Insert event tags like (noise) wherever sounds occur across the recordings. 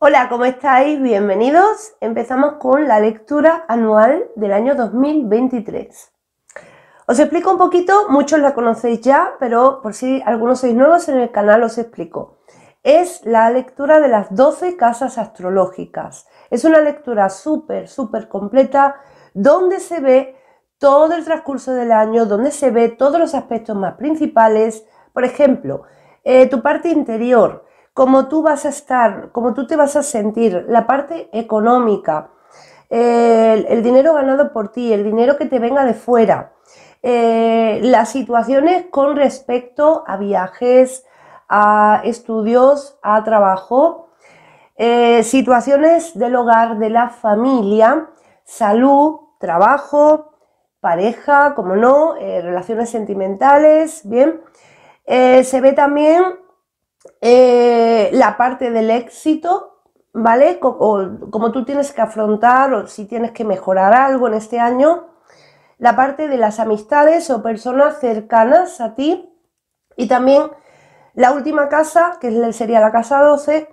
Hola, ¿cómo estáis? Bienvenidos. Empezamos con la lectura anual del año 2023. Os explico un poquito, muchos la conocéis ya, pero por si algunos sois nuevos en el canal os explico. Es la lectura de las 12 casas astrológicas. Es una lectura súper, súper completa donde se ve todo el transcurso del año, donde se ve todos los aspectos más principales. Por ejemplo, eh, tu parte interior, cómo tú vas a estar, cómo tú te vas a sentir, la parte económica, el, dinero ganado por ti, el dinero que te venga de fuera, eh, las situaciones con respecto a viajes, a estudios, a trabajo, eh, situaciones del hogar, de la familia, salud, trabajo, pareja, como no, eh, relaciones sentimentales, bien. se ve también eh, la parte del éxito, ¿vale? o como tú tienes que afrontar o si tienes que mejorar algo en este año, la parte de las amistades o personas cercanas a ti y también la última casa, que sería la casa 12,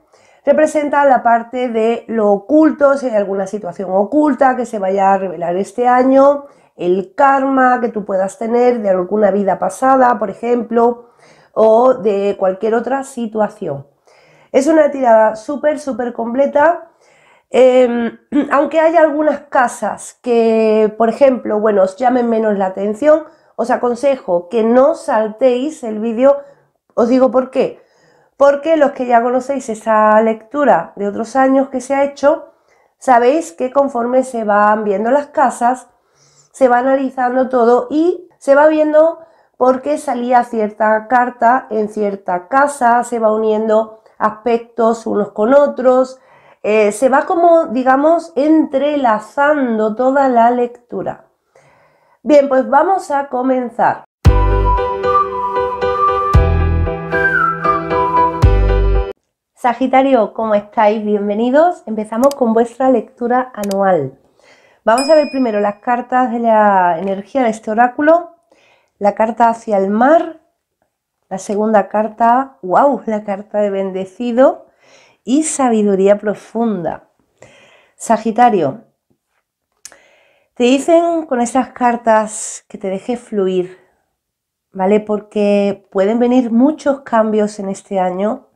representa la parte de lo oculto, si hay alguna situación oculta que se vaya a revelar este año, el karma que tú puedas tener de alguna vida pasada, por ejemplo, o de cualquier otra situación. Es una tirada súper, súper completa. Em, (clears throat) aunque hay algunas casas que, por ejemplo, bueno, os llamen menos la atención, os aconsejo que no saltéis el vídeo. Os digo por qué. Porque los que ya conocéis esa lectura de otros años que se ha hecho, sabéis que conforme se van viendo las casas, se va analizando todo y se va viendo porque salía cierta carta en cierta casa, se va uniendo aspectos unos con otros, eh, se va como, digamos, entrelazando toda la lectura. Bien, pues vamos a comenzar. Sagitario, ¿cómo estáis? Bienvenidos. Empezamos con vuestra lectura anual. Vamos a ver primero las cartas de la energía de este oráculo la carta hacia el mar, la segunda carta, wow, la carta de bendecido y sabiduría profunda. Sagitario, te dicen con estas cartas que te dejes fluir, ¿vale? Porque pueden venir muchos cambios en este año,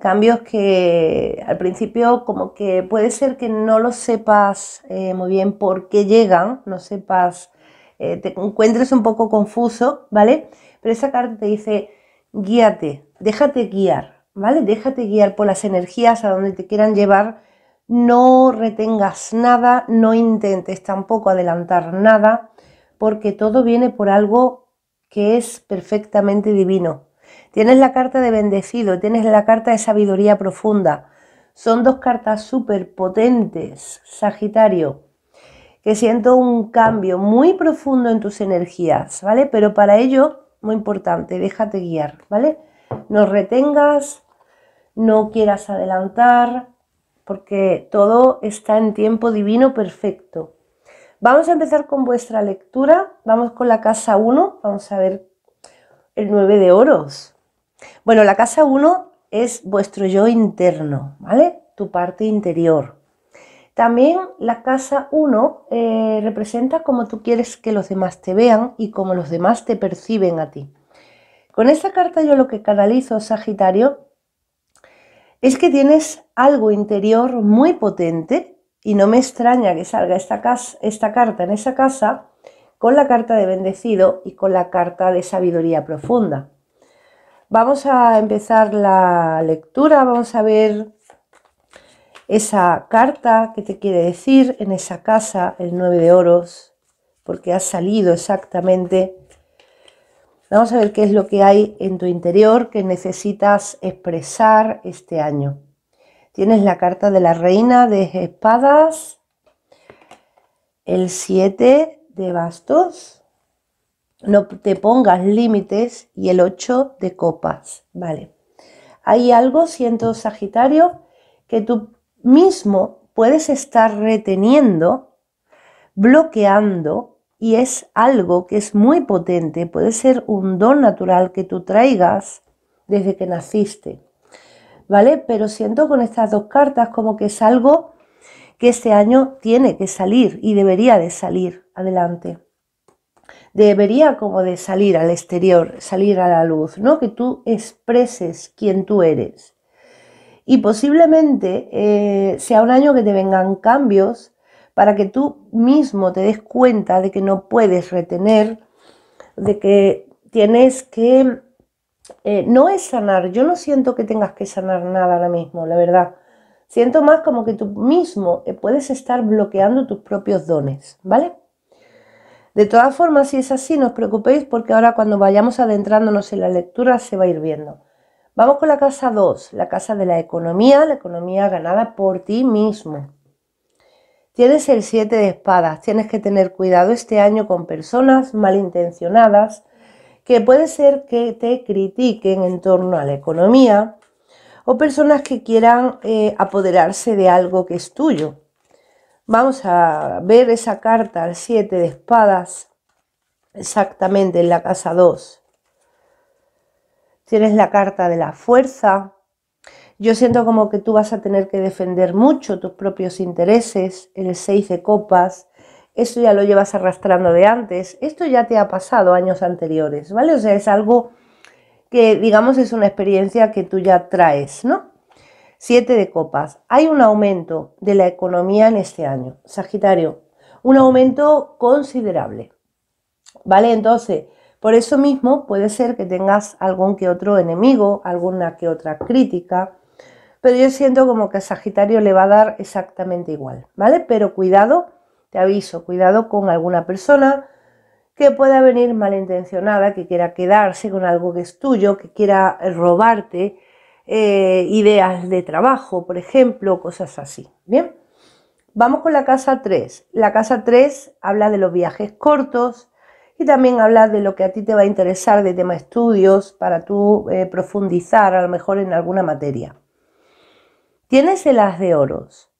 cambios que al principio como que puede ser que no lo sepas eh, muy bien por qué llegan, no sepas eh, te encuentres un poco confuso, ¿vale? Pero esa carta te dice, guíate, déjate guiar, ¿vale? Déjate guiar por las energías a donde te quieran llevar, no retengas nada, no intentes tampoco adelantar nada, porque todo viene por algo que es perfectamente divino. Tienes la carta de bendecido, tienes la carta de sabiduría profunda. Son dos cartas súper potentes, Sagitario que siento un cambio muy profundo en tus energías, ¿vale? Pero para ello, muy importante, déjate guiar, ¿vale? No retengas, no quieras adelantar, porque todo está en tiempo divino perfecto. Vamos a empezar con vuestra lectura, vamos con la casa 1, vamos a ver el 9 de oros. Bueno, la casa 1 es vuestro yo interno, ¿vale? Tu parte interior. También la casa 1 eh, representa cómo tú quieres que los demás te vean y cómo los demás te perciben a ti. Con esta carta yo lo que canalizo, Sagitario, es que tienes algo interior muy potente y no me extraña que salga esta, esta carta en esa casa con la carta de bendecido y con la carta de sabiduría profunda. Vamos a empezar la lectura, vamos a ver esa carta que te quiere decir en esa casa, el 9 de oros, porque ha salido exactamente. Vamos a ver qué es lo que hay en tu interior que necesitas expresar este año. Tienes la carta de la reina de espadas, el 7 de bastos, no te pongas límites y el 8 de copas, ¿vale? Hay algo, siento Sagitario, que tú mismo puedes estar reteniendo, bloqueando, y es algo que es muy potente, puede ser un don natural que tú traigas desde que naciste. ¿Vale? Pero siento con estas dos cartas como que es algo que este año tiene que salir y debería de salir adelante. Debería como de salir al exterior, salir a la luz, ¿no? Que tú expreses quién tú eres. Y posiblemente eh, sea un año que te vengan cambios para que tú mismo te des cuenta de que no puedes retener, de que tienes que... Eh, no es sanar, yo no siento que tengas que sanar nada ahora mismo, la verdad. Siento más como que tú mismo eh, puedes estar bloqueando tus propios dones, ¿vale? De todas formas, si es así, no os preocupéis porque ahora cuando vayamos adentrándonos en la lectura se va a ir viendo. Vamos con la casa 2, la casa de la economía, la economía ganada por ti mismo. Tienes el 7 de espadas, tienes que tener cuidado este año con personas malintencionadas que puede ser que te critiquen en torno a la economía o personas que quieran eh, apoderarse de algo que es tuyo. Vamos a ver esa carta al 7 de espadas exactamente en la casa 2 tienes la carta de la fuerza. Yo siento como que tú vas a tener que defender mucho tus propios intereses, el 6 de copas, eso ya lo llevas arrastrando de antes, esto ya te ha pasado años anteriores, ¿vale? O sea, es algo que digamos es una experiencia que tú ya traes, ¿no? Siete de copas, hay un aumento de la economía en este año, Sagitario, un aumento considerable, ¿vale? Entonces, por eso mismo puede ser que tengas algún que otro enemigo, alguna que otra crítica, pero yo siento como que a Sagitario le va a dar exactamente igual, ¿vale? Pero cuidado, te aviso, cuidado con alguna persona que pueda venir malintencionada, que quiera quedarse con algo que es tuyo, que quiera eh, robarte eh, ideas de trabajo, por ejemplo, cosas así, ¿bien? Vamos con la casa 3. La casa 3 habla de los viajes cortos, y también hablar de lo que a ti te va a interesar de tema estudios para tú eh, profundizar a lo mejor en alguna materia. Tienes el as de oros.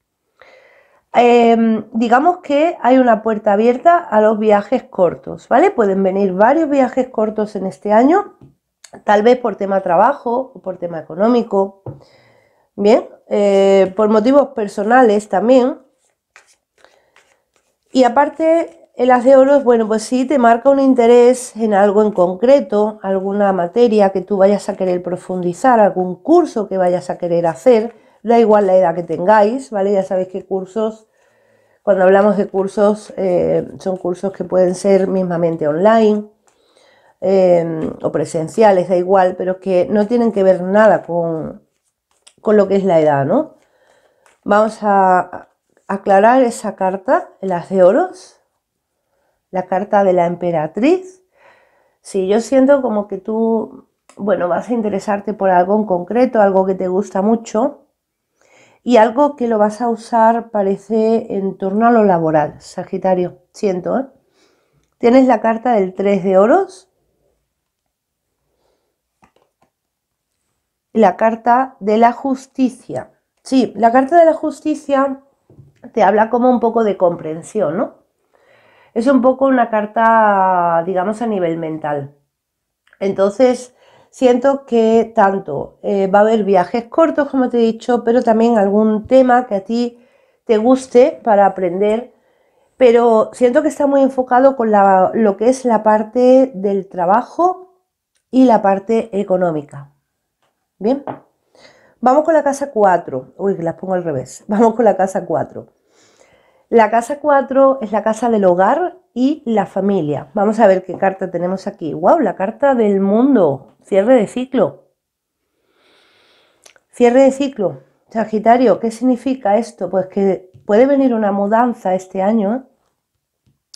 Em, digamos que hay una puerta abierta a los viajes cortos, ¿vale? Pueden venir varios viajes cortos en este año, tal vez por tema trabajo o por tema económico, bien, eh, por motivos personales también. Y aparte, el haz de oros, bueno, pues sí, te marca un interés en algo en concreto, alguna materia que tú vayas a querer profundizar, algún curso que vayas a querer hacer, da igual la edad que tengáis, ¿vale? Ya sabéis que cursos, cuando hablamos de cursos, eh, son cursos que pueden ser mismamente online em, o presenciales, da igual, pero que no tienen que ver nada con, con lo que es la edad, ¿no? Vamos a aclarar esa carta, el haz de oros la carta de la emperatriz. Sí, yo siento como que tú, bueno, vas a interesarte por algo en concreto, algo que te gusta mucho y algo que lo vas a usar parece en torno a lo laboral, Sagitario, siento. ¿eh? Tienes la carta del 3 de oros la carta de la justicia. Sí, la carta de la justicia te habla como un poco de comprensión, ¿no? es un poco una carta, digamos, a nivel mental. Entonces, siento que tanto eh, va a haber viajes cortos, como te he dicho, pero también algún tema que a ti te guste para aprender, pero siento que está muy enfocado con lo que es la parte del trabajo y la parte económica. Bien, vamos con la casa 4. Uy, las pongo al revés. (laughs) Vamos con la casa 4. La casa 4 es la casa del hogar y la familia. Vamos a ver qué carta tenemos aquí. ¡Wow! La carta del mundo. Cierre de ciclo. Cierre de ciclo. Sagitario, ¿qué significa esto? Pues que puede venir una mudanza este año,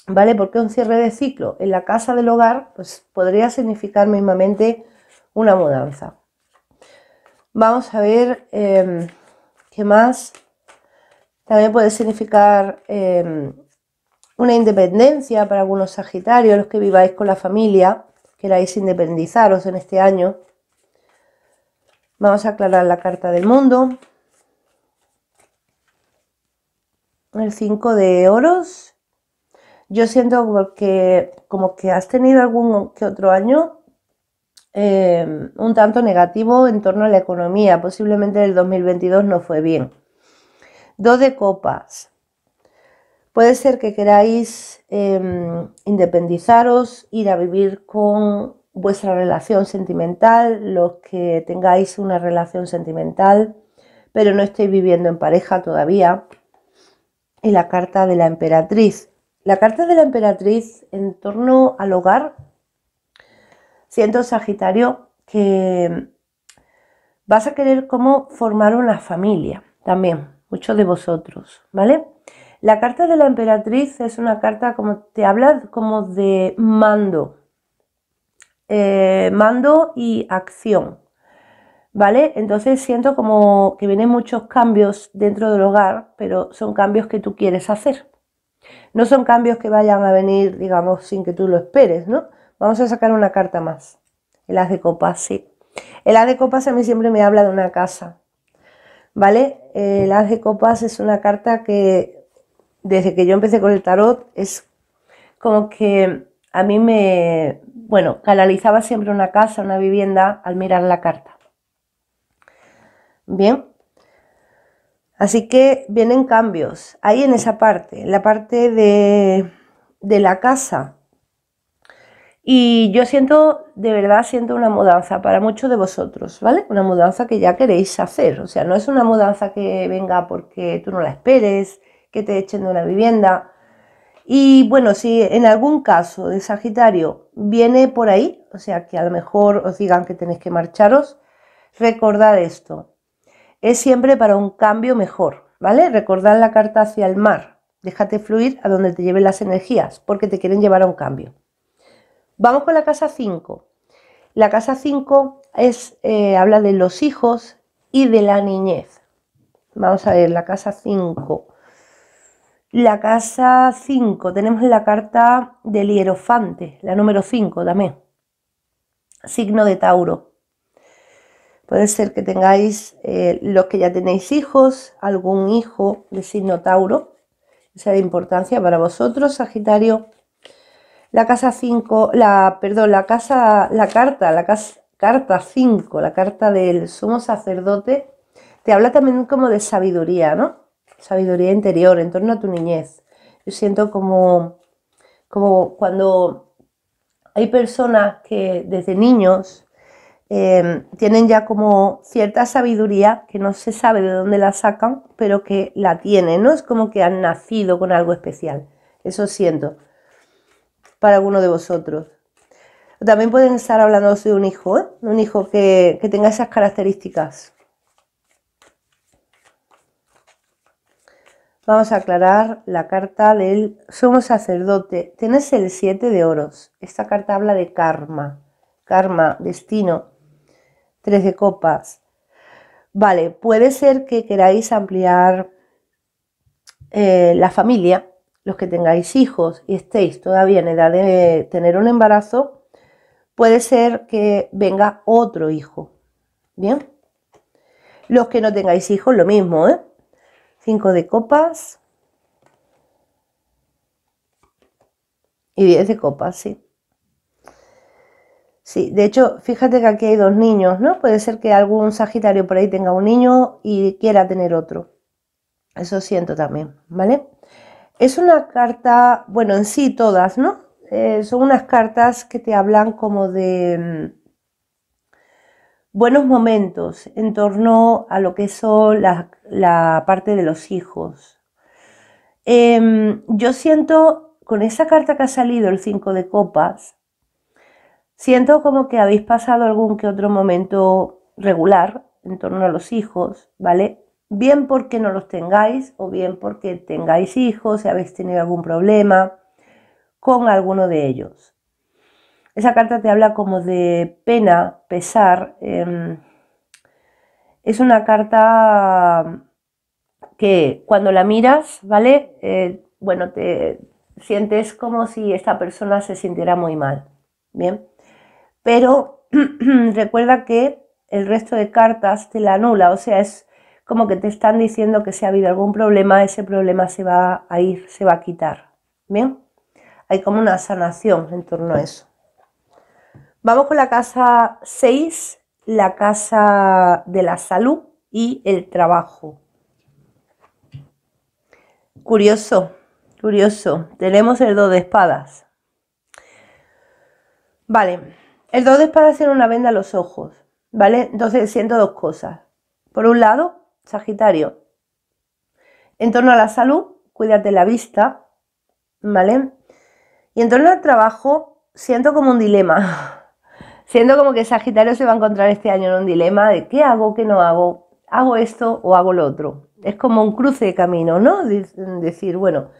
¿vale? Porque un cierre de ciclo en la casa del hogar, pues podría significar mismamente una mudanza. Vamos a ver em, qué más también puede significar em, una independencia para algunos sagitarios, los que viváis con la familia, queráis independizaros en este año. Vamos a aclarar la carta del mundo. El 5 de oros. Yo siento que, como que has tenido algún que otro año em, un tanto negativo en torno a la economía. Posiblemente el 2022 no fue bien. Dos de copas. Puede ser que queráis em, independizaros, ir a vivir con vuestra relación sentimental, los que tengáis una relación sentimental, pero no estéis viviendo en pareja todavía. Y la carta de la emperatriz. La carta de la emperatriz en torno al hogar. Siento, Sagitario, que vas a querer cómo formar una familia también muchos de vosotros, ¿vale? La carta de la emperatriz es una carta como te habla como de mando, eh, mando y acción, ¿vale? Entonces siento como que vienen muchos cambios dentro del hogar, pero son cambios que tú quieres hacer. No son cambios que vayan a venir, digamos, sin que tú lo esperes, ¿no? Vamos a sacar una carta más. El as de copas, sí. El as de copas a mí siempre me habla de una casa, ¿vale? Eh, el haz de copas es una carta que desde que yo empecé con el tarot es como que a mí me, bueno, canalizaba siempre una casa, una vivienda al mirar la carta. Bien, así que vienen cambios ahí en esa parte, la parte de, de la casa, y yo siento, de verdad, siento una mudanza para muchos de vosotros, ¿vale? Una mudanza que ya queréis hacer. O sea, no es una mudanza que venga porque tú no la esperes, que te echen de una vivienda. Y bueno, si en algún caso de Sagitario viene por ahí, o sea, que a lo mejor os digan que tenéis que marcharos, recordad esto. Es siempre para un cambio mejor, ¿vale? Recordad la carta hacia el mar. Déjate fluir a donde te lleven las energías, porque te quieren llevar a un cambio. Vamos con la casa 5. La casa 5 es, eh, habla de los hijos y de la niñez. Vamos a ver, la casa 5. La casa 5, tenemos la carta del hierofante, la número 5 dame Signo de Tauro. Puede ser que tengáis, eh, los que ya tenéis hijos, algún hijo de signo Tauro, sea de importancia para vosotros, Sagitario la casa 5, la, perdón, la casa, la carta, la carta 5, la carta del sumo sacerdote, te habla también como de sabiduría, ¿no? Sabiduría interior en torno a tu niñez. Yo siento como, como cuando hay personas que desde niños em, tienen ya como cierta sabiduría que no se sabe de dónde la sacan, pero que la tienen, ¿no? Es como que han nacido con algo especial. Eso siento para alguno de vosotros. También pueden estar hablando de un hijo, ¿eh? un hijo que, tenga esas características. Vamos a aclarar la carta del Somos sacerdote. Tienes el 7 de oros. Esta carta habla de karma. Karma, destino. Tres de copas. Vale, puede ser que queráis ampliar eh, la familia los que tengáis hijos y estéis todavía en edad de tener un embarazo, puede ser que venga otro hijo. Bien. Los que no tengáis hijos, lo mismo, ¿eh? Cinco de copas. Y 10 de copas, sí. Sí, de hecho, fíjate que aquí hay dos niños, ¿no? Puede ser que algún Sagitario por ahí tenga un niño y quiera tener otro. Eso siento también, ¿vale? Es una carta, bueno, en sí todas, ¿no? Eh, son unas cartas que te hablan como de mm, buenos momentos en torno a lo que son la, parte de los hijos. Em, yo siento, con esa carta que ha salido, el 5 de copas, siento como que habéis pasado algún que otro momento regular en torno a los hijos, ¿vale? bien porque no los tengáis o bien porque tengáis hijos, y habéis tenido algún problema con alguno de ellos. Esa carta te habla como de pena, pesar. Em, es una carta que cuando la miras, ¿vale? Eh, bueno, te sientes como si esta persona se sintiera muy mal, ¿bien? Pero (clears throat) recuerda que el resto de cartas te la anula, o sea, es como que te están diciendo que si ha habido algún problema, ese problema se va a ir, se va a quitar. Bien, hay como una sanación en torno a eso. Vamos con la casa 6, la casa de la salud y el trabajo. Curioso, curioso. Tenemos el 2 de espadas. Vale, el 2 de espadas tiene una venda a los ojos, ¿vale? Entonces siento dos cosas. Por un lado, Sagitario. En torno a la salud, cuídate la vista, ¿vale? Y en torno al trabajo, siento como un dilema. (laughs) Siento como que Sagitario se va a encontrar este año en un dilema de qué hago, qué no hago, hago esto o hago lo otro. Es como un cruce de camino, ¿no? decir, bueno,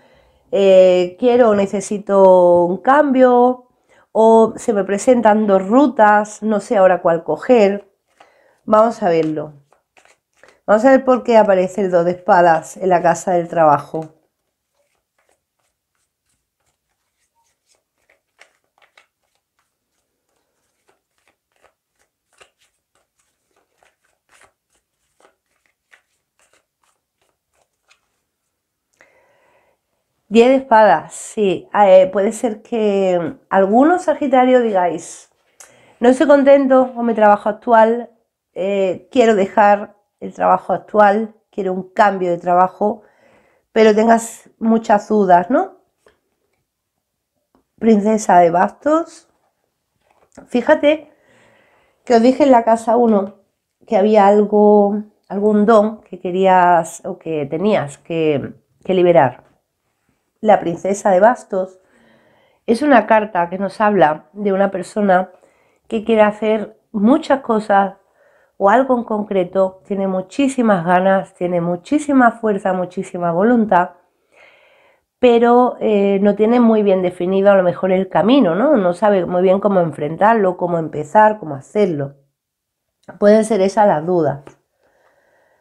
eh, quiero o necesito un cambio, o se me presentan dos rutas, no sé ahora cuál coger. Vamos a verlo. Vamos a ver por qué aparece el 2 de espadas en la casa del trabajo. 10 de espadas, sí. Ah, eh, puede ser que algunos sagitarios digáis, no estoy contento con mi trabajo actual, eh, quiero dejar el trabajo actual, quiere un cambio de trabajo, pero tengas muchas dudas, ¿no? Princesa de bastos. Fíjate que os dije en la casa 1 que había algo, algún don que querías o que tenías que, que liberar. La princesa de bastos es una carta que nos habla de una persona que quiere hacer muchas cosas o algo en concreto, tiene muchísimas ganas, tiene muchísima fuerza, muchísima voluntad, pero eh, no tiene muy bien definido a lo mejor el camino, ¿no? No sabe muy bien cómo enfrentarlo, cómo empezar, cómo hacerlo. Pueden ser esa las dudas.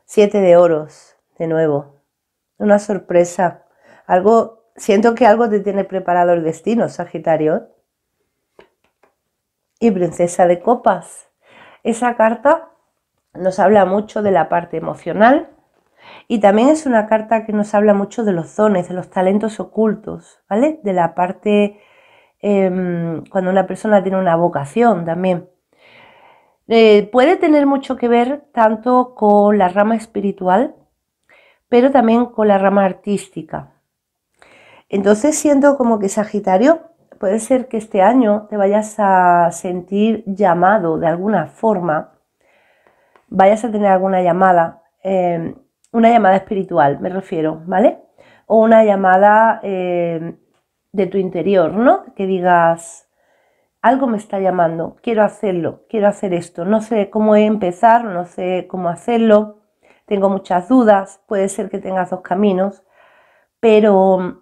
Siete de oros, de nuevo. Una sorpresa. Algo, siento que algo te tiene preparado el destino, Sagitario. Y princesa de copas. Esa carta nos habla mucho de la parte emocional y también es una carta que nos habla mucho de los dones, de los talentos ocultos, ¿vale? De la parte em, cuando una persona tiene una vocación también. Eh, puede tener mucho que ver tanto con la rama espiritual, pero también con la rama artística. Entonces siento como que Sagitario puede ser que este año te vayas a sentir llamado de alguna forma vayas a tener alguna llamada, em, una llamada espiritual, me refiero, ¿vale? O una llamada em, de tu interior, ¿no? Que digas, algo me está llamando, quiero hacerlo, quiero hacer esto, no sé cómo empezar, no sé cómo hacerlo, tengo muchas dudas, puede ser que tengas dos caminos, pero em,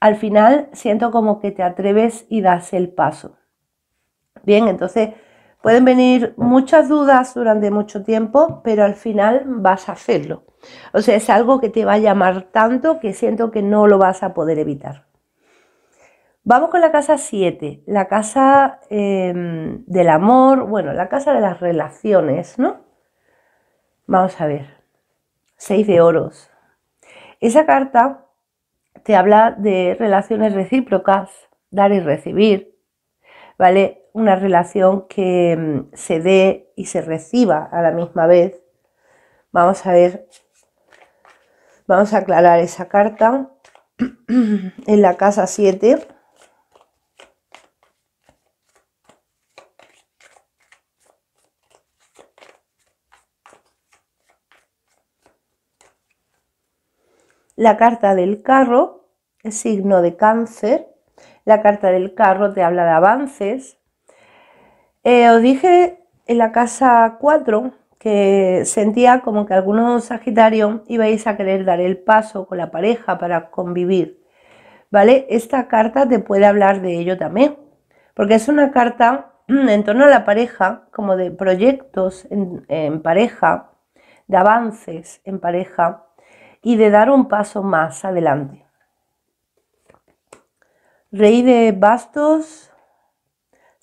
al final siento como que te atreves y das el paso. Bien, entonces Pueden venir muchas dudas durante mucho tiempo, pero al final vas a hacerlo. O sea, es algo que te va a llamar tanto que siento que no lo vas a poder evitar. Vamos con la casa 7, la casa em, del amor, bueno, la casa de las relaciones, ¿no? Vamos a ver. 6 de oros. Esa carta te habla de relaciones recíprocas, dar y recibir, ¿vale? una relación que mm, se dé y se reciba a la misma vez. Vamos a ver, vamos a aclarar esa carta (clears throat) en la casa 7. La carta del carro es signo de cáncer. La carta del carro te habla de avances, eh, os dije en la casa 4 que sentía como que algunos Sagitario ibais a querer dar el paso con la pareja para convivir, ¿vale? Esta carta te puede hablar de ello también, porque es una carta mm, en torno a la pareja, como de proyectos en pareja, de avances en pareja y de dar un paso más adelante. Rey de bastos,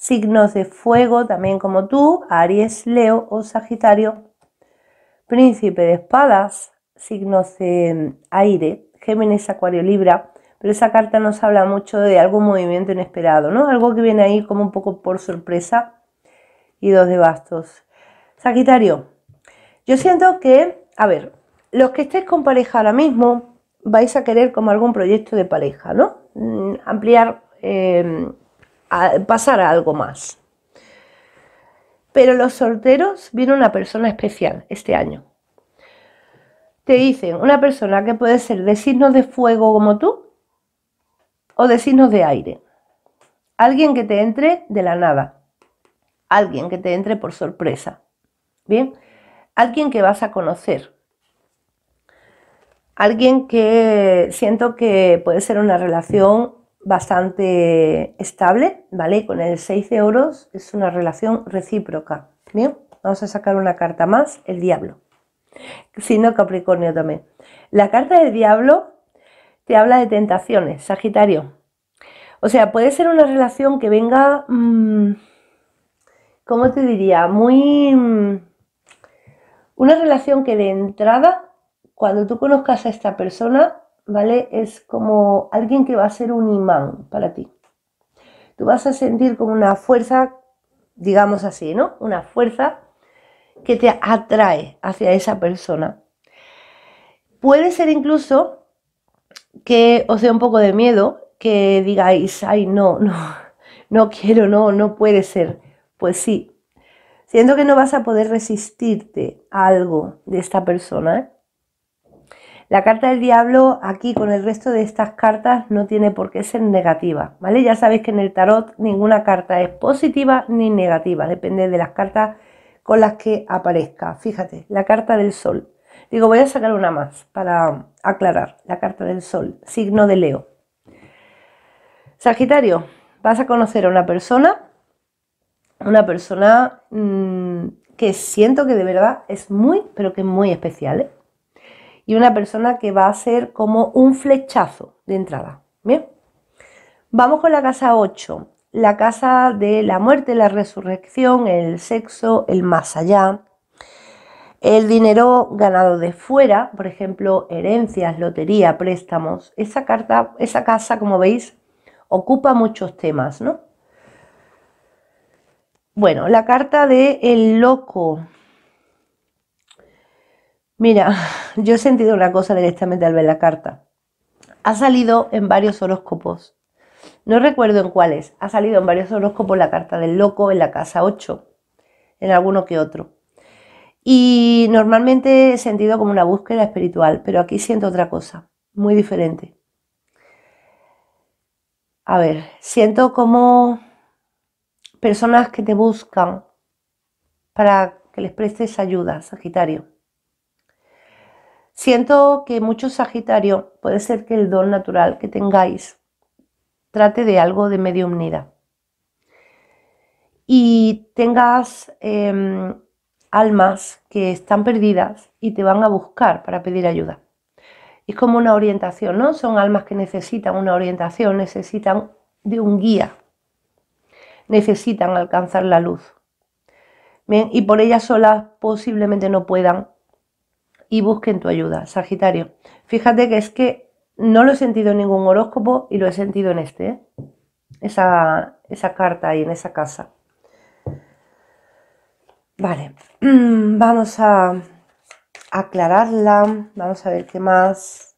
signos de fuego también como tú, Aries, Leo o Sagitario, príncipe de espadas, signos de mm, aire, Géminis, Acuario, Libra, pero esa carta nos habla mucho de algún movimiento inesperado, ¿no? Algo que viene ahí como un poco por sorpresa y dos de bastos. Sagitario, yo siento que, a ver, los que estéis con pareja ahora mismo, vais a querer como algún proyecto de pareja, ¿no? Mm, ampliar... Em, a pasar a algo más. Pero los solteros Viene una persona especial este año. Te dicen, una persona que puede ser de signos de fuego como tú o de signos de aire. Alguien que te entre de la nada. Alguien que te entre por sorpresa. Bien, alguien que vas a conocer. Alguien que siento que puede ser una relación bastante estable, ¿vale? con el 6 de oros es una relación recíproca. Bien, vamos a sacar una carta más, el diablo. Si no Capricornio también. La carta del diablo te habla de tentaciones, Sagitario. O sea, puede ser una relación que venga, mm, ¿cómo te diría? Muy... Mm, una relación que de entrada, cuando tú conozcas a esta persona, ¿vale? Es como alguien que va a ser un imán para ti. Tú vas a sentir como una fuerza, digamos así, ¿no? Una fuerza que te atrae hacia esa persona. Puede ser incluso que os dé un poco de miedo, que digáis, ay, no, no, no quiero, no, no puede ser. Pues sí, siento que no vas a poder resistirte a algo de esta persona, ¿eh? La carta del diablo aquí con el resto de estas cartas no tiene por qué ser negativa, ¿vale? Ya sabéis que en el tarot ninguna carta es positiva ni negativa, depende de las cartas con las que aparezca. Fíjate, la carta del sol. Digo, voy a sacar una más para aclarar. La carta del sol, signo de Leo. Sagitario, vas a conocer a una persona, una persona mm, que siento que de verdad es muy, pero que es muy especial. ¿eh? y una persona que va a ser como un flechazo de entrada. Bien, vamos con la casa 8, la casa de la muerte, la resurrección, el sexo, el más allá, el dinero ganado de fuera, por ejemplo, herencias, lotería, préstamos. Esa, carta, esa casa, como veis, ocupa muchos temas, ¿no? Bueno, la carta de el loco, Mira, (laughs) yo he sentido una cosa directamente al ver la carta. Ha salido en varios horóscopos. No recuerdo en cuáles. Ha salido en varios horóscopos la carta del loco en la casa 8, en alguno que otro. Y normalmente he sentido como una búsqueda espiritual, pero aquí siento otra cosa, muy diferente. A ver, siento como personas que te buscan para que les prestes ayuda, Sagitario Siento que muchos Sagitario, puede ser que el don natural que tengáis trate de algo de mediumnidad y tengas em, almas que están perdidas y te van a buscar para pedir ayuda. Es como una orientación, ¿no? Son almas que necesitan una orientación, necesitan de un guía, necesitan alcanzar la luz. y por ellas solas posiblemente no puedan, y busquen tu ayuda. Sagitario, fíjate que es que no lo he sentido en ningún horóscopo y lo he sentido en este, ¿eh? esa, esa carta ahí, en esa casa. Vale, (clears throat) vamos a aclararla, vamos a ver qué más.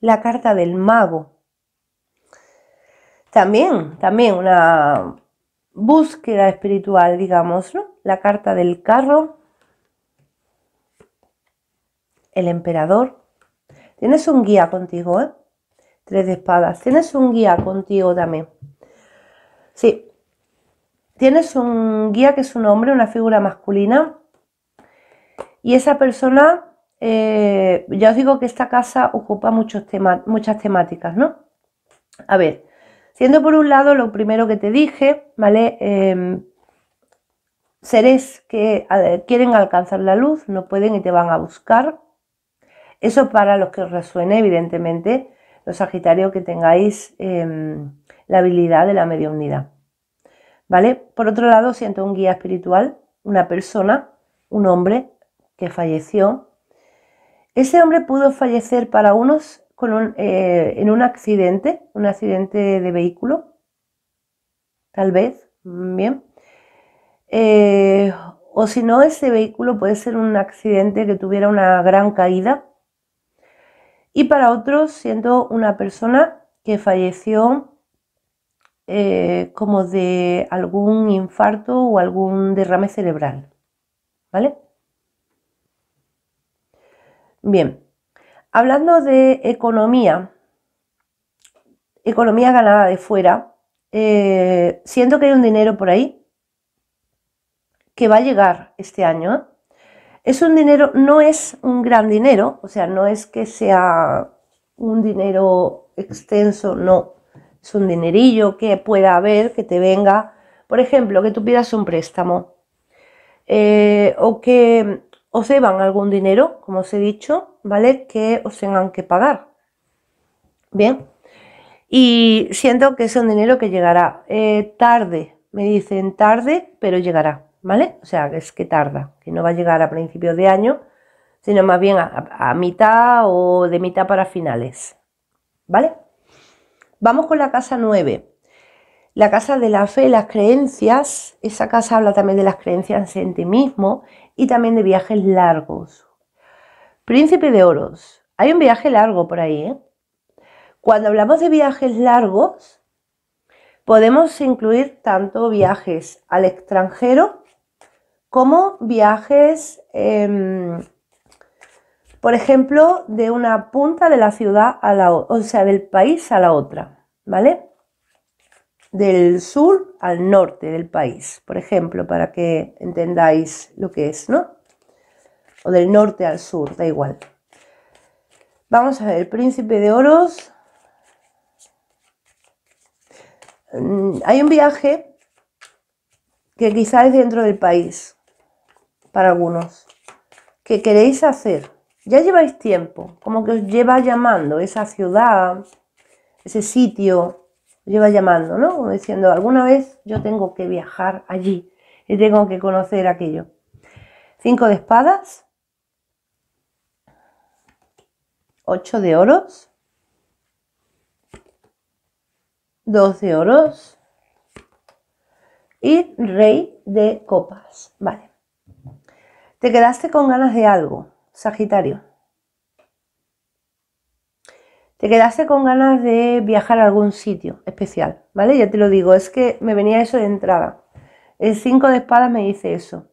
La carta del mago. También, también una búsqueda espiritual, digamos, ¿no? La carta del carro, el emperador. Tienes un guía contigo, ¿eh? Tres de espadas. Tienes un guía contigo también. Sí. Tienes un guía que es un hombre, una figura masculina. Y esa persona, eh, ya os digo que esta casa ocupa muchos muchas temáticas, ¿no? A ver, Siendo por un lado lo primero que te dije, ¿vale? Em, seres que quieren alcanzar la luz, no pueden y te van a buscar. Eso para los que resuene, evidentemente, los sagitarios que tengáis em, la habilidad de la mediunidad. ¿Vale? Por otro lado, siento un guía espiritual, una persona, un hombre que falleció. Ese hombre pudo fallecer para unos eh, en un accidente, un accidente de vehículo, tal vez, mm, bien. Eh, o si no, ese vehículo puede ser un accidente que tuviera una gran caída. Y para otros, siendo una persona que falleció eh, como de algún infarto o algún derrame cerebral. ¿Vale? Bien, Hablando de economía, economía ganada de fuera, eh, siento que hay un dinero por ahí que va a llegar este año. Es un dinero, no es un gran dinero, o sea, no es que sea un dinero extenso, no. Es un dinerillo que pueda haber, que te venga. Por ejemplo, que tú pidas un préstamo eh, o que se van algún dinero, como os he dicho, ¿vale? Que os tengan que pagar. Bien. Y siento que es un dinero que llegará eh, tarde, me dicen tarde, pero llegará, ¿vale? O sea, es que tarda, que no va a llegar a principios de año, sino más bien a, a mitad o de mitad para finales, ¿vale? Vamos con la casa 9. La casa de la fe, las creencias, esa casa habla también de las creencias en ti mismo y también de viajes largos. Príncipe de Oros. Hay un viaje largo por ahí. ¿eh? Cuando hablamos de viajes largos, podemos incluir tanto viajes al extranjero como viajes, em, por ejemplo, de una punta de la ciudad a la otra, o sea, del país a la otra, ¿vale? del sur al norte del país, por ejemplo, para que entendáis lo que es, ¿no? O del norte al sur, da igual. Vamos a ver, el príncipe de oros. Mm, hay un viaje que quizá es dentro del país, para algunos, que queréis hacer. Ya lleváis tiempo, como que os lleva llamando esa ciudad, ese sitio, lleva llamando, ¿no? Como diciendo, alguna vez yo tengo que viajar allí y tengo que conocer aquello. Cinco de espadas. Ocho de oros. Dos de oros. Y rey de copas. Vale. Te quedaste con ganas de algo, Sagitario te quedase con ganas de viajar a algún sitio especial, ¿vale? Ya te lo digo, es que me venía eso de entrada. El 5 de espadas me dice eso.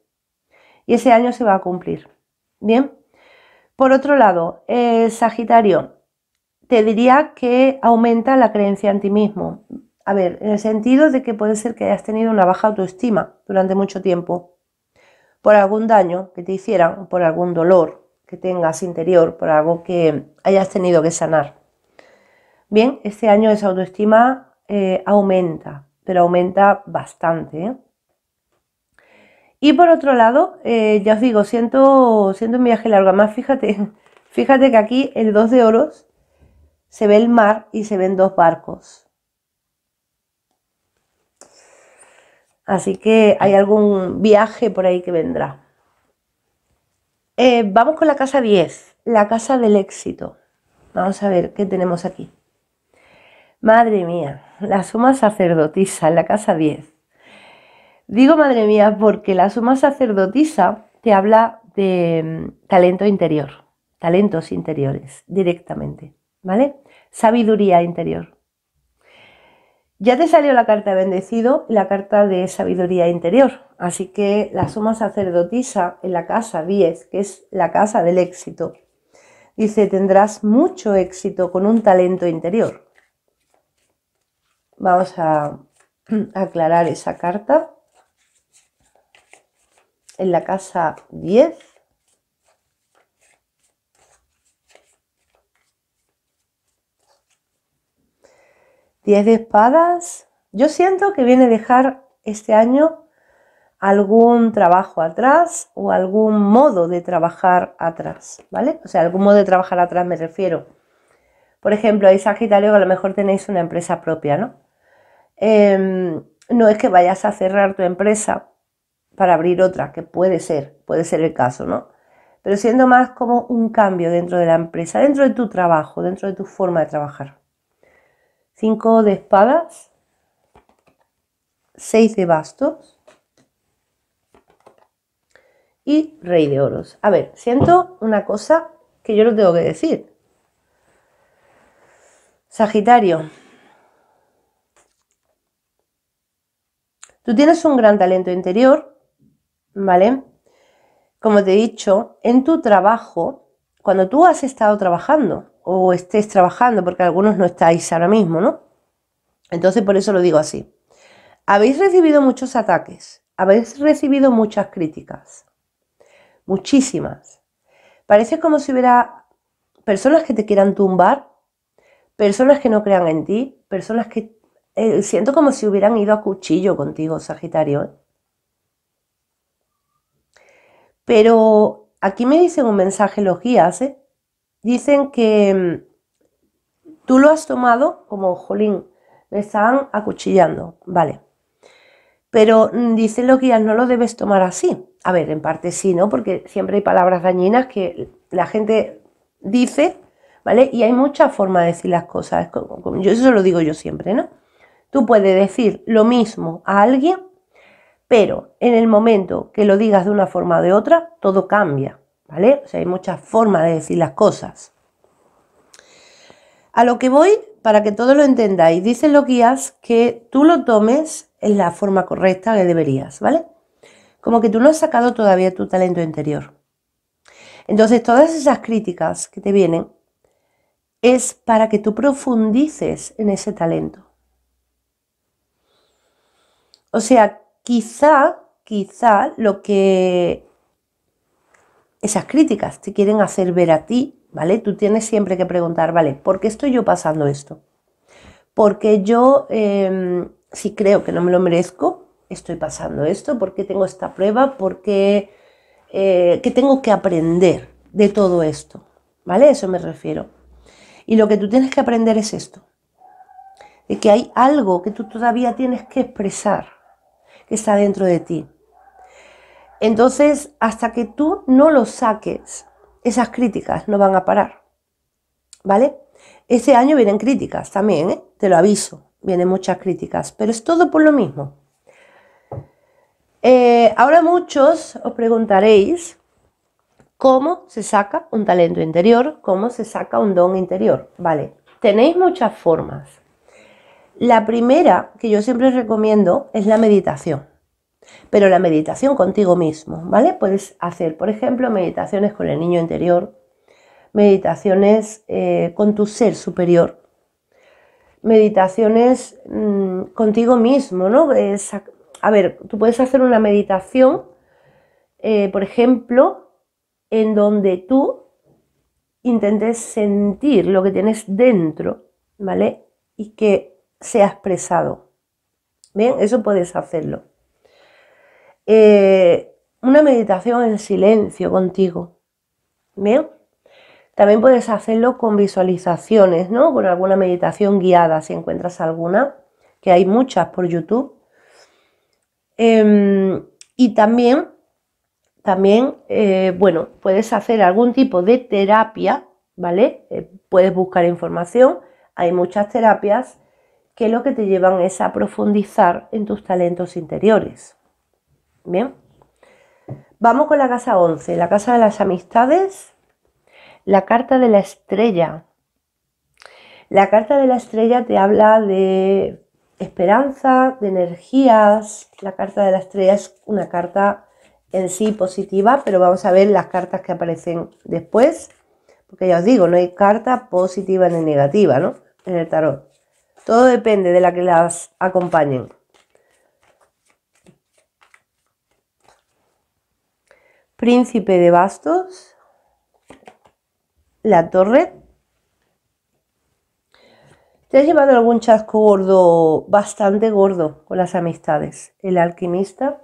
Y ese año se va a cumplir. Bien. Por otro lado, el eh, Sagitario, te diría que aumenta la creencia en ti mismo. A ver, en el sentido de que puede ser que hayas tenido una baja autoestima durante mucho tiempo, por algún daño que te hicieran, por algún dolor que tengas interior, por algo que hayas tenido que sanar bien, este año esa autoestima eh, aumenta, pero aumenta bastante. ¿eh? Y por otro lado, eh, ya os digo, siento, un viaje largo. Más, fíjate, (laughs) fíjate que aquí el 2 de oros se ve el mar y se ven dos barcos. Así que hay algún viaje por ahí que vendrá. vamos con la casa 10, la casa del éxito. Vamos a ver qué tenemos aquí. Madre mía, la suma sacerdotisa en la casa 10. Digo madre mía porque la suma sacerdotisa te habla de mm, talento interior, talentos interiores directamente, ¿vale? Sabiduría interior. Ya te salió la carta de bendecido la carta de sabiduría interior, así que la suma sacerdotisa en la casa 10, que es la casa del éxito, dice, tendrás mucho éxito con un talento interior. Vamos a (clears throat) aclarar esa carta. En la casa 10. 10 de espadas. Yo siento que viene a dejar este año algún trabajo atrás o algún modo de trabajar atrás, ¿vale? O sea, algún modo de trabajar atrás me refiero. Por ejemplo, hay Sagitario que a lo mejor tenéis una empresa propia, ¿no? Em, no es que vayas a cerrar tu empresa para abrir otra, que puede ser, puede ser el caso, ¿no? Pero siendo más como un cambio dentro de la empresa, dentro de tu trabajo, dentro de tu forma de trabajar. Cinco de espadas, seis de bastos y rey de oros. A ver, siento una cosa que yo no tengo que decir. Sagitario, Tú tienes un gran talento interior, ¿vale? Como te he dicho, en tu trabajo, cuando tú has estado trabajando o estés trabajando, porque algunos no estáis ahora mismo, ¿no? Entonces por eso lo digo así. Habéis recibido muchos ataques, habéis recibido muchas críticas, muchísimas. Parece como si hubiera personas que te quieran tumbar, personas que no crean en ti, personas que eh, siento como si hubieran ido a cuchillo contigo, Sagitario. ¿eh? Pero aquí me dicen un mensaje los guías, ¿eh? Dicen que mm, tú lo has tomado como, jolín, me están acuchillando, vale. Pero mm, dicen los guías, no lo debes tomar así. A ver, en parte sí, ¿no? Porque siempre hay palabras dañinas que la gente dice, ¿vale? Y hay muchas formas de decir las cosas. Yo eso lo digo yo siempre, ¿no? Tú puedes decir lo mismo a alguien, pero en el momento que lo digas de una forma o de otra, todo cambia, ¿vale? O sea, hay muchas formas de decir las cosas. A lo que voy, para que todo lo entendáis, dicen los guías que tú lo tomes en la forma correcta que deberías, ¿vale? Como que tú no has sacado todavía tu talento interior. Entonces, todas esas críticas que te vienen es para que tú profundices en ese talento. O sea, quizá, quizá lo que esas críticas te quieren hacer ver a ti, ¿vale? Tú tienes siempre que preguntar, ¿vale? ¿Por qué estoy yo pasando esto? Porque yo, em, si creo que no me lo merezco, estoy pasando esto, ¿por qué tengo esta prueba? ¿Por qué, eh, tengo que aprender de todo esto? ¿Vale? Eso me refiero. Y lo que tú tienes que aprender es esto, de que hay algo que tú todavía tienes que expresar que está dentro de ti. Entonces, hasta que tú no lo saques, esas críticas no van a parar. ¿Vale? Este año vienen críticas también, ¿eh? te lo aviso, vienen muchas críticas, pero es todo por lo mismo. Eh, ahora muchos os preguntaréis cómo se saca un talento interior, cómo se saca un don interior. Vale, tenéis muchas formas. La primera que yo siempre recomiendo es la meditación, pero la meditación contigo mismo, ¿vale? Puedes hacer, por ejemplo, meditaciones con el niño interior, meditaciones eh, con tu ser superior, meditaciones mm, contigo mismo, ¿no? a ver, tú puedes hacer una meditación, eh, por ejemplo, en donde tú intentes sentir lo que tienes dentro, ¿vale? Y que se ha expresado. ¿Bien? Eso puedes hacerlo. Eh, una meditación en silencio contigo. ¿Bien? También puedes hacerlo con visualizaciones, ¿no? Con alguna meditación guiada, si encuentras alguna, que hay muchas por YouTube. Em, y también, también, eh, bueno, puedes hacer algún tipo de terapia, ¿vale? Eh, puedes buscar información, hay muchas terapias que lo que te llevan es a profundizar en tus talentos interiores. Bien, vamos con la casa 11, la casa de las amistades, la carta de la estrella. La carta de la estrella te habla de esperanza, de energías. La carta de la estrella es una carta en sí positiva, pero vamos a ver las cartas que aparecen después, porque ya os digo, no hay carta positiva ni negativa, ¿no? En el tarot. Todo depende de la que las acompañen. Príncipe de bastos. La torre. Te has llevado algún chasco gordo, bastante gordo, con las amistades. El alquimista.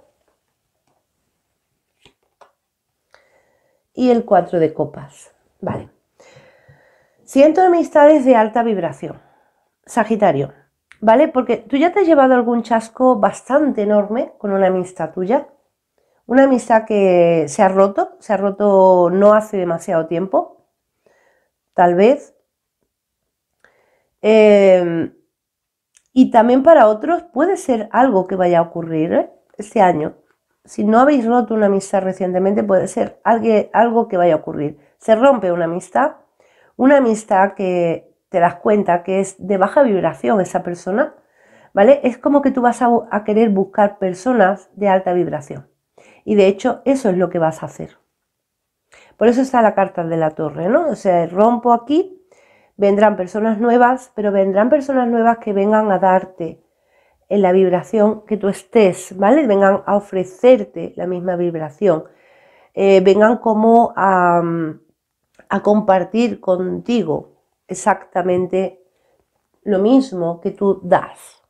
Y el cuatro de copas. Vale. Siento amistades de alta vibración. Sagitario, ¿vale? Porque tú ya te has llevado algún chasco bastante enorme con una amistad tuya, una amistad que se ha roto, se ha roto no hace demasiado tiempo, tal vez. Em, y también para otros puede ser algo que vaya a ocurrir ¿eh? este año. Si no habéis roto una amistad recientemente, puede ser algo que vaya a ocurrir. Se rompe una amistad, una amistad que, te das cuenta que es de baja vibración esa persona, ¿vale? Es como que tú vas a, querer buscar personas de alta vibración. Y de hecho, eso es lo que vas a hacer. Por eso está la carta de la torre, ¿no? O sea, rompo aquí, vendrán personas nuevas, pero vendrán personas nuevas que vengan a darte en la vibración que tú estés, ¿vale? Vengan a ofrecerte la misma vibración. Eh, vengan como a, a compartir contigo, exactamente lo mismo que tú das.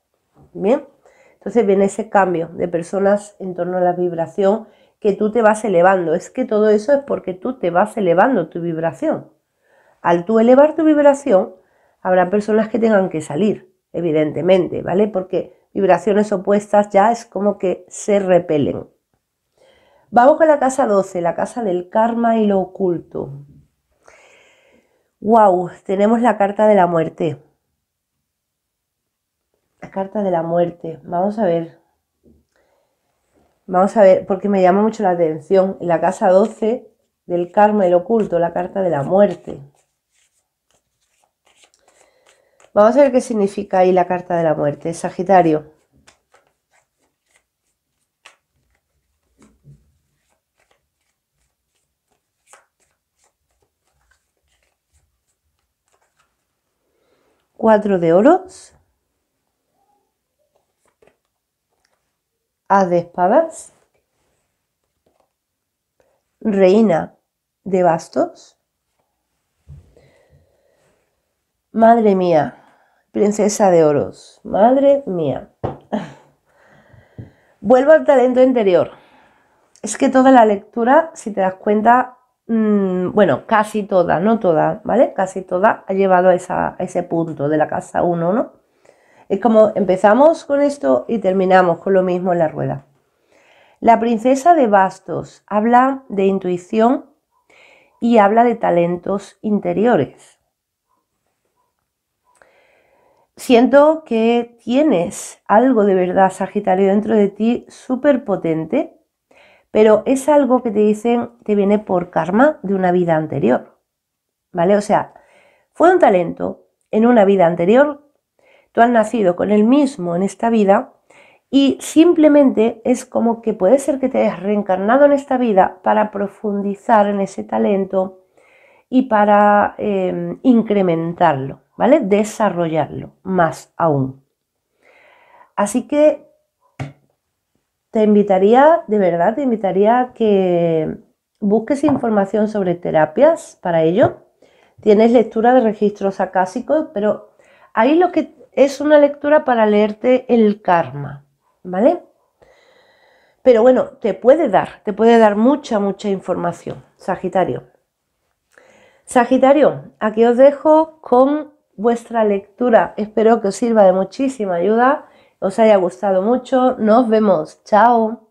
Bien, entonces viene ese cambio de personas en torno a la vibración que tú te vas elevando. Es que todo eso es porque tú te vas elevando tu vibración. Al tú elevar tu vibración, habrá personas que tengan que salir, evidentemente, ¿vale? Porque vibraciones opuestas ya es como que se repelen. Vamos con la casa 12, la casa del karma y lo oculto wow, tenemos la carta de la muerte. La carta de la muerte. Vamos a ver. Vamos a ver, porque me llama mucho la atención. la casa 12 del karma, el oculto, la carta de la muerte. Vamos a ver qué significa ahí la carta de la muerte. Sagitario. cuatro de oros, haz de espadas, reina de bastos. Madre mía, princesa de oros, madre mía. Vuelvo al talento interior. Es que toda la lectura, si te das cuenta, Mm, bueno, casi toda, no toda, ¿vale? Casi toda ha llevado a, a ese punto de la casa 1, ¿no? Es como empezamos con esto y terminamos con lo mismo en la rueda. La princesa de bastos habla de intuición y habla de talentos interiores. Siento que tienes algo de verdad, Sagitario, dentro de ti súper potente pero es algo que te dicen que viene por karma de una vida anterior. ¿Vale? O sea, fue un talento en una vida anterior, tú has nacido con él mismo en esta vida y simplemente es como que puede ser que te hayas reencarnado en esta vida para profundizar en ese talento y para em, incrementarlo, ¿vale? Desarrollarlo más aún. Así que te invitaría, de verdad, te invitaría a que busques información sobre terapias para ello. Tienes lectura de registros acásicos, pero ahí lo que es una lectura para leerte el karma, ¿vale? Pero bueno, te puede dar, te puede dar mucha, mucha información, Sagitario. Sagitario, aquí os dejo con vuestra lectura. Espero que os sirva de muchísima ayuda os haya gustado mucho. Nos vemos. Chao.